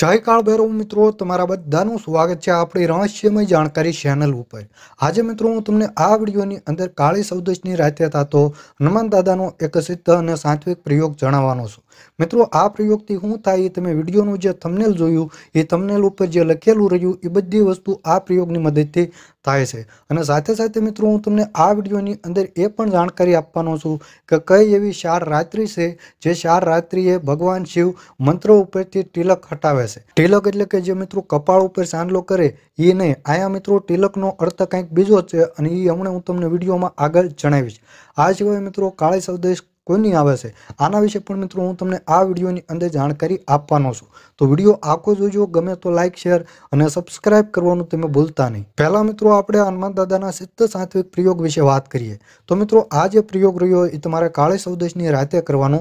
જય કાળ ભૈરવ મિત્રો તમારા બધાનું સ્વાગત છે આપણી રહસ્યમય જાણકારી ચેનલ ઉપર આજે મિત્રો હું તમને આ વિડીયોની અંદર કાળી સૌદેશની રાતે થતો હનુમાન દાદાનો એક સિદ્ધ અને સાત્વિક પ્રયોગ જણાવવાનો છું મિત્રો આ પ્રયોગથી શું થાય એ તમે વિડીયોનું જે થમનેલ જોયું એ થમનેલ ઉપર જે લખેલું રહ્યું એ બધી વસ્તુ આ પ્રયોગની મદદથી થાય છે અને સાથે સાથે મિત્રો હું તમને આ વિડીયોની અંદર એ પણ જાણકારી આપવાનો છું કે કઈ એવી શાર રાત્રિ છે જે શાર રાત્રિએ ભગવાન શિવ મંત્ર ઉપરથી તિલક હટાવે છે તિલક એટલે કે જે મિત્રો કપાળ ઉપર ચાંદલો કરે એ નહીં આયા મિત્રો તિલકનો અર્થ કંઈક બીજો છે અને એ હમણાં હું તમને વિડીયોમાં આગળ જણાવીશ આ સિવાય મિત્રો કાળી સંદેશ કોઈ નહીં આવે છે આના વિશે પણ મિત્રો હું તમને આ વિડીયોની અંદર જાણકારી આપવાનો છું તો વિડીયો આખો જોજો ગમે તો લાઇક શેર અને સબસ્ક્રાઈબ કરવાનું તમે ભૂલતા નહીં પહેલાં મિત્રો આપણે હનુમાન દાદાના સિદ્ધ સાત્વિક પ્રયોગ વિશે વાત કરીએ તો મિત્રો આ જે પ્રયોગ રહ્યો એ તમારે કાળી સૌદેશની રાતે કરવાનો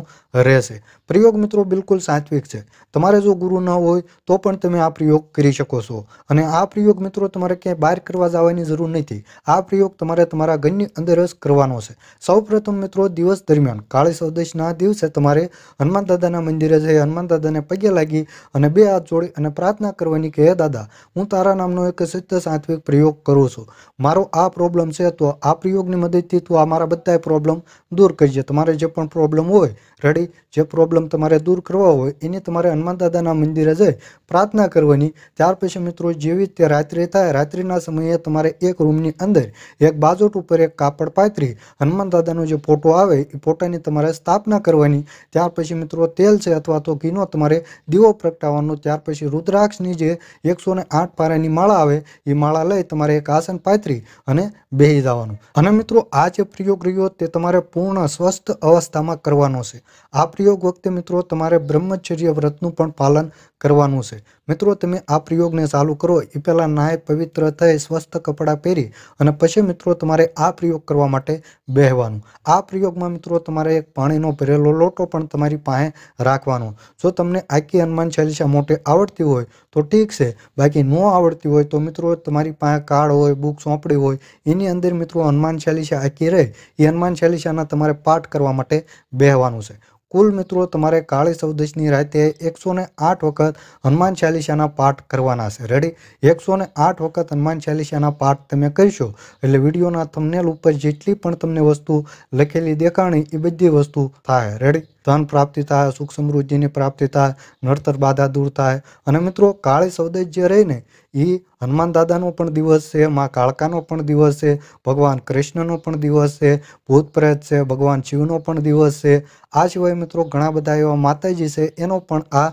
રહેશે પ્રયોગ મિત્રો બિલકુલ સાત્વિક છે તમારે જો ગુરુ ન હોય તો પણ તમે આ પ્રયોગ કરી શકો છો અને આ પ્રયોગ મિત્રો તમારે ક્યાંય બહાર કરવા જવાની જરૂર નથી આ પ્રયોગ તમારે તમારા ઘરની અંદર જ કરવાનો છે સૌપ્રથમ મિત્રો દિવસ દરમિયાન કાળી ચૌદશના દિવસે તમારે હનુમાન દાદાના મંદિરે જઈ હનુમાન દાદાને પગે લાગી અને બે હાથ જોડી અને પ્રાર્થના કરવાની કે હે દાદા હું તારા નામનો એક સિદ્ધ સાત્વિક પ્રયોગ કરું છું મારો આ પ્રોબ્લેમ છે તો આ પ્રયોગની મદદથી તું આ મારા બધા પ્રોબ્લેમ દૂર કરજે તમારે જે પણ પ્રોબ્લેમ હોય રડી જે પ્રોબ્લેમ તમારે દૂર કરવા હોય એની તમારે હનુમાન દાદાના મંદિરે જઈ પ્રાર્થના કરવાની ત્યાર પછી મિત્રો જેવી તે રાત્રિ થાય રાત્રિના સમયે તમારે એક રૂમની અંદર એક બાજુટ ઉપર એક કાપડ પાથરી હનુમાન દાદાનો જે ફોટો આવે એ ફોટાની તમારે સ્થાપના કરવાની ત્યાર પછી મિત્રો તેલ છે અથવા તો ઘીનો તમારે દીવો પ્રગટાવવાનો ત્યાર પછી રુદ્રાક્ષની જે એકસો ને આઠ પારાની માળા આવે એ માળા લઈ તમારે એક આસન પાથરી અને બેહી જવાનું અને મિત્રો આ જે પ્રયોગ રહ્યો તે તમારે પૂર્ણ સ્વસ્થ અવસ્થામાં કરવાનો છે આ પ્રયોગ વખતે મિત્રો તમારે બ્રહ્મચર્ય વ્રતનું પણ પાલન કરવાનું છે મિત્રો તમે આ પ્રયોગને ચાલુ કરો એ પહેલાં નાય પવિત્ર થઈ સ્વસ્થ કપડાં પહેરી અને પછી મિત્રો તમારે આ પ્રયોગ કરવા માટે બેહવાનું આ પ્રયોગમાં મિત્રો તમારે એક પાણીનો ભરેલો લોટો પણ તમારી પાસે રાખવાનો જો તમને આખી હનુમાન ચાલીસા મોટે આવડતી હોય તો ઠીક છે બાકી ન આવડતી હોય તો મિત્રો તમારી પાસે કાર્ડ હોય બુક સોંપડી હોય એની અંદર મિત્રો હનુમાન ચાલીસા આખી રહે એ હનુમાન ચાલીસાના તમારે પાઠ કરવા માટે બેહવાનું છે કુલ મિત્રો તમારે કાળી સૌદેશની રાતે એકસો ને આઠ વખત હનુમાન ચાલીસાના પાઠ કરવાના છે રેડી એકસો ને આઠ વખત હનુમાન ચાલીસાના પાઠ તમે કરશો એટલે વિડીયોના થમનેલ ઉપર જેટલી પણ તમને વસ્તુ લખેલી દેખાણી એ બધી વસ્તુ થાય રેડી ધન પ્રાપ્તિ થાય સુખ સમૃદ્ધિની પ્રાપ્તિ થાય નડતર બાધા દૂર થાય અને મિત્રો કાળી સૌદય જે ને એ હનુમાન દાદાનો પણ દિવસ છે મા કાળકાનો પણ દિવસ છે ભગવાન કૃષ્ણનો પણ દિવસ છે ભૂત પ્રેત છે ભગવાન શિવનો પણ દિવસ છે આ સિવાય મિત્રો ઘણા બધા એવા માતાજી છે એનો પણ આ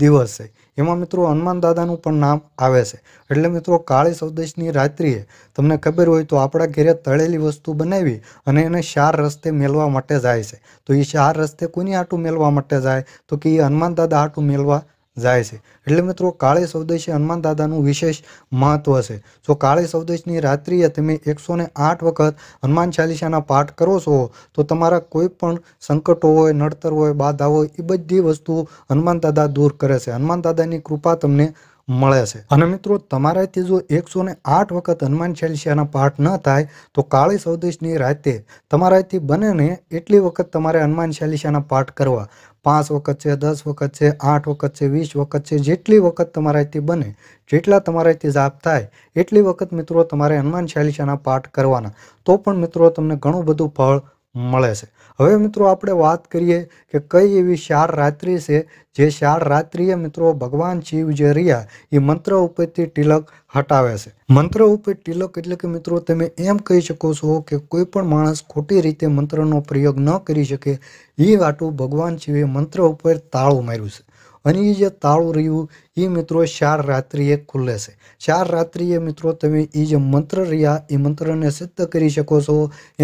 દિવસે એમાં મિત્રો હનુમાન દાદાનું પણ નામ આવે છે એટલે મિત્રો કાળી સૌદેશની રાત્રિએ તમને ખબર હોય તો આપણા ઘરે તળેલી વસ્તુ બનાવી અને એને ચાર રસ્તે મેળવા માટે જાય છે તો એ ચાર રસ્તે કોની આટું મેળવા માટે જાય તો કે એ હનુમાન દાદા આટું મેળવા જાય છે એટલે મિત્રો કાળી સ્વદેશ હનુમાન દાદાનું વિશેષ મહત્વ છે જો કાળી સૌદેશની રાત્રિએ તમે એકસો ને આઠ વખત હનુમાન ચાલીસાના પાઠ કરો છો તો તમારા કોઈ પણ સંકટો હોય નડતર હોય બાધા હોય એ બધી વસ્તુ હનુમાન દાદા દૂર કરે છે હનુમાન દાદાની કૃપા તમને મળે છે અને મિત્રો તમારાથી જો એકસો ને આઠ વખત હનુમાન ચાલીસાના પાઠ ન થાય તો કાળી સૌદેશની રાતે તમારાથી બને ને એટલી વખત તમારે હનુમાન ચાલીસાના પાઠ કરવા પાંચ વખત છે દસ વખત છે આઠ વખત છે વીસ વખત છે જેટલી વખત તમારાથી બને જેટલા તમારાથી જાપ થાય એટલી વખત મિત્રો તમારે હનુમાન ચાલીસાના પાઠ કરવાના તો પણ મિત્રો તમને ઘણું બધું ફળ મળે છે હવે મિત્રો આપણે વાત કરીએ કે કઈ એવી શાર રાત્રિ છે જે શાર રાત્રિએ મિત્રો ભગવાન શિવ જે રહ્યા એ મંત્ર ઉપરથી તિલક હટાવે છે મંત્ર ઉપર તિલક એટલે કે મિત્રો તમે એમ કહી શકો છો કે કોઈ પણ માણસ ખોટી રીતે મંત્રનો પ્રયોગ ન કરી શકે એ વાટું ભગવાન શિવે મંત્ર ઉપર તાળું માર્યું છે અને એ જે તાળું રહ્યું એ મિત્રો ચાર રાત્રિએ ખુલ્લે છે ચાર રાત્રિએ મિત્રો તમે એ જે મંત્ર રહ્યા એ મંત્રને સિદ્ધ કરી શકો છો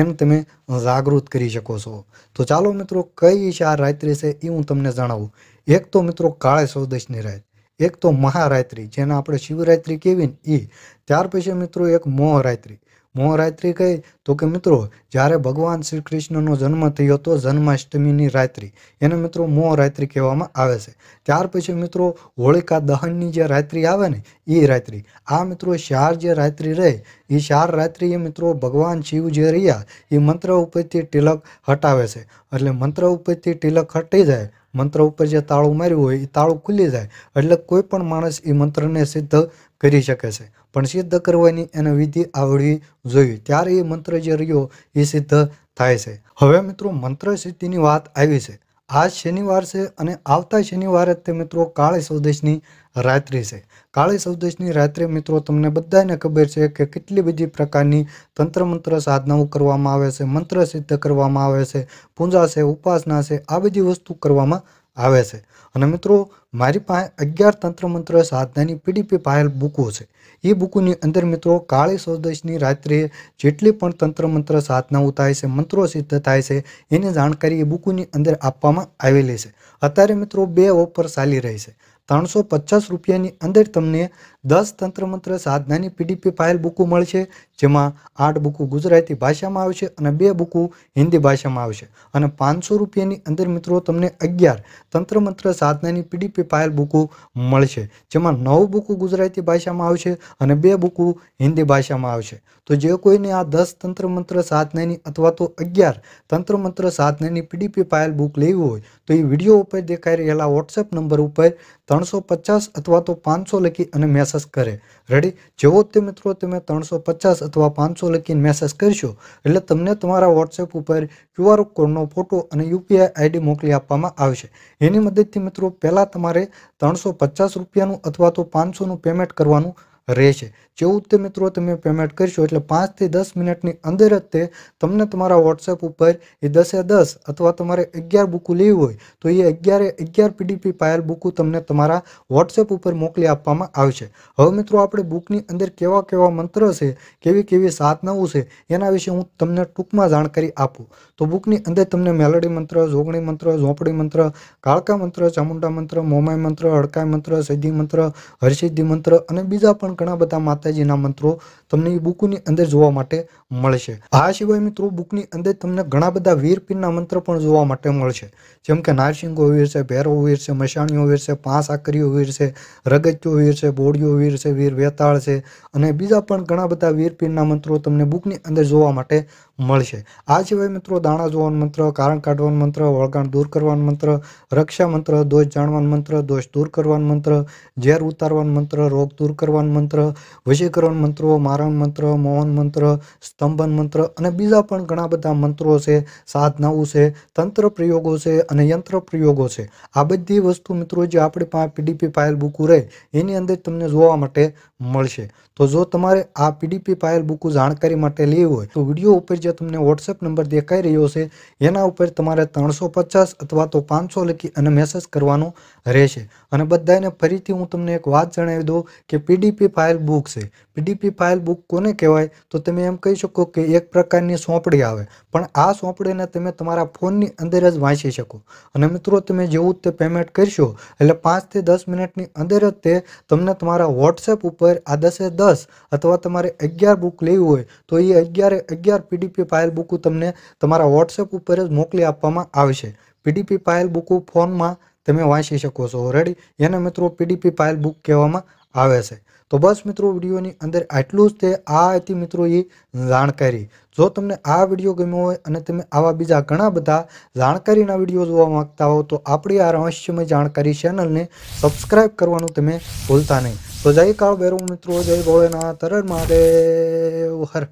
એમ તમે જાગૃત કરી શકો છો તો ચાલો મિત્રો કઈ ચાર રાત્રિ છે એ હું તમને જણાવું એક તો મિત્રો કાળે સૌદશની રાત એક તો મહારાત્રિ જેને આપણે શિવરાત્રિ કહેવી ને એ ત્યાર પછી મિત્રો એક મોહરાત્રિ મોહરાત્રિ કહે તો કે મિત્રો જ્યારે ભગવાન શ્રી કૃષ્ણનો જન્મ થયો હતો જન્માષ્ટમીની રાત્રિ એને મિત્રો મોહરાત્રિ કહેવામાં આવે છે ત્યાર પછી મિત્રો હોળિકા દહનની જે રાત્રિ આવે ને એ રાત્રિ આ મિત્રો ચાર જે રાત્રિ રહે એ ચાર રાત્રિ એ મિત્રો ભગવાન શિવ જે રહ્યા એ મંત્ર ઉપરથી તિલક હટાવે છે એટલે મંત્ર ઉપરથી તિલક હટી જાય મંત્ર ઉપર જે તાળું માર્યું હોય એ તાળું ખુલી જાય એટલે કોઈ પણ માણસ એ મંત્રને સિદ્ધ કરી શકે છે પણ સિદ્ધ કરવાની એને વિધિ આવડવી જોઈએ ત્યારે એ મંત્ર જે રહ્યો એ સિદ્ધ થાય છે હવે મિત્રો મંત્ર સિદ્ધિની વાત આવી છે આ શનિવાર છે અને આવતા શનિવારે તે મિત્રો કાળી ચૌદશની રાત્રિ છે કાળી સ્વદેશની રાત્રિ મિત્રો તમને બધાને ખબર છે કે કેટલી બધી પ્રકારની તંત્ર મંત્ર સાધનાઓ કરવામાં આવે છે મંત્ર સિદ્ધ કરવામાં આવે છે પૂંજા છે ઉપાસના છે આ બધી વસ્તુ કરવામાં આવે છે અને મિત્રો મારી પાસે અગિયાર તંત્ર મંત્ર સાધનાની પીડીપી પાયેલ બુકો છે એ બુકોની અંદર મિત્રો કાળી સૌદશની રાત્રે જેટલી પણ તંત્ર મંત્ર સાધનાઓ થાય છે મંત્રો સિદ્ધ થાય છે એની જાણકારી એ બુકોની અંદર આપવામાં આવેલી છે અત્યારે મિત્રો બે ઓફર ચાલી રહી છે ત્રણસો પચાસ રૂપિયાની અંદર તમને દસ તંત્ર તંત્રમંત્ર સાધનાની પીડીપી ફાઇલ બુકો મળશે જેમાં આઠ બુકો ગુજરાતી ભાષામાં આવશે અને બે બુકો હિન્દી ભાષામાં આવશે અને પાંચસો રૂપિયાની અંદર મિત્રો તમને અગિયાર તંત્ર તંત્રમંત્ર સાધનાની પીડીપી ફાઇલ બુકો મળશે જેમાં નવ બુકો ગુજરાતી ભાષામાં આવશે અને બે બુકો હિન્દી ભાષામાં આવશે તો જે કોઈને આ દસ તંત્ર તંત્રમંત્ર સાધનાની અથવા તો અગિયાર તંત્ર તંત્રમંત્ર સાધનાની પીડીપી ફાઇલ બુક લેવી હોય તો એ વિડીયો ઉપર દેખાઈ રહેલા વોટ્સએપ નંબર ઉપર ત્રણસો પચાસ અથવા તો પાંચસો લખી અને મેસેજ મેસેજ કરે રેડી જેવો તે મિત્રો તમે ત્રણસો પચાસ અથવા પાંચસો લખીને મેસેજ કરશો એટલે તમને તમારા વોટ્સએપ ઉપર ક્યુઆર કોડનો ફોટો અને યુપીઆઈ આઈડી મોકલી આપવામાં આવશે એની મદદથી મિત્રો પહેલાં તમારે ત્રણસો પચાસ રૂપિયાનું અથવા તો પાંચસોનું પેમેન્ટ કરવાનું રહેશે જેવું તે મિત્રો તમે પેમેન્ટ કરશો એટલે પાંચથી દસ મિનિટની અંદર જ તે તમને તમારા વોટ્સએપ ઉપર એ દસે દસ અથવા તમારે અગિયાર બુકું લેવી હોય તો એ અગિયારે અગિયાર પીડીપી પાયલ બુકું તમને તમારા વોટ્સએપ ઉપર મોકલી આપવામાં આવશે હવે મિત્રો આપણે બુકની અંદર કેવા કેવા મંત્ર છે કેવી કેવી સાધનાઓ છે એના વિશે હું તમને ટૂંકમાં જાણકારી આપું તો બુકની અંદર તમને મેલડી મંત્ર જોગણી મંત્ર ઝોંપડી મંત્ર કાળકા મંત્ર ચામુંડા મંત્ર મોમાય મંત્ર હડકાય મંત્ર સિદ્ધિ મંત્ર હરસિદ્ધિ મંત્ર અને બીજા પણ ઘણા બધા માતા માતાજીના મંત્રો તમને એ બુકની અંદર જોવા માટે મળશે આ સિવાય મિત્રો બુકની અંદર તમને ઘણા બધા વીરપીરના મંત્ર પણ જોવા માટે મળશે જેમ કે નારસિંહો વીર છે ભૈરવ વીર છે મશાણીઓ વીર છે પાંચ આકરીઓ વીર છે રગત્યો વીર છે બોડીઓ વીર છે વીર વેતાળ છે અને બીજા પણ ઘણા બધા વીરપીરના મંત્રો તમને બુકની અંદર જોવા માટે મળશે આ સિવાય મિત્રો દાણા જોવાનું મંત્ર કારણ કાઢવાનું મંત્ર વળગાણ દૂર કરવાનું મંત્ર રક્ષા મંત્ર દોષ જાણવાનું મંત્ર દોષ દૂર કરવાનું મંત્ર ઝેર ઉતારવાનું મંત્ર રોગ દૂર કરવાનું મંત્ર વશીકરણ મંત્રો મારણ મંત્ર મોહન મંત્ર સ્તંભન મંત્ર અને બીજા પણ ઘણા બધા મંત્રો છે સાધનાઓ છે તંત્ર પ્રયોગો છે અને યંત્ર પ્રયોગો છે આ બધી વસ્તુ મિત્રો જે આપણી પાસે પીડીપી ફાઇલ બુકું રહે એની અંદર તમને જોવા માટે મળશે તો જો તમારે આ પીડીપી ફાઇલ બુકું જાણકારી માટે લેવી હોય તો વિડીયો ઉપર જે જે તમને વોટ્સએપ નંબર દેખાઈ રહ્યો છે એના ઉપર તમારે ત્રણસો પચાસ અથવા તો પાંચસો લખી અને મેસેજ કરવાનો રહેશે અને બધાને ફરીથી હું તમને એક વાત જણાવી દઉં કે પીડીપી ફાઇલ બુક છે પીડીપી ફાઇલ બુક કોને કહેવાય તો તમે એમ કહી શકો કે એક પ્રકારની સોંપડી આવે પણ આ સોંપડીને તમે તમારા ફોનની અંદર જ વાંચી શકો અને મિત્રો તમે જેવું તે પેમેન્ટ કરશો એટલે પાંચથી દસ મિનિટની અંદર જ તે તમને તમારા વોટ્સએપ ઉપર આ દસે દસ અથવા તમારે અગિયાર બુક લેવી હોય તો એ અગિયારે અગિયાર પીડીપી પીડીપી ફાઇલ બુક તમને તમારા વોટ્સએપ ઉપર જ મોકલી આપવામાં આવશે પીડીપી ફાઇલ બુક ફોનમાં તમે વાંચી શકો છો ઓલરેડી એને મિત્રો પીડીપી ફાઇલ બુક કહેવામાં આવે છે તો બસ મિત્રો વિડીયોની અંદર આટલું જ તે આ હતી મિત્રો એ જાણકારી જો તમને આ વિડીયો ગમ્યો હોય અને તમે આવા બીજા ઘણા બધા જાણકારીના વિડીયો જોવા માંગતા હો તો આપણી આ રહસ્યમય જાણકારી ચેનલને સબસ્ક્રાઈબ કરવાનું તમે ભૂલતા નહીં તો જય કાળ ભૈરવ મિત્રો જય ભોળેનાથ તરણ મહાદેવ હર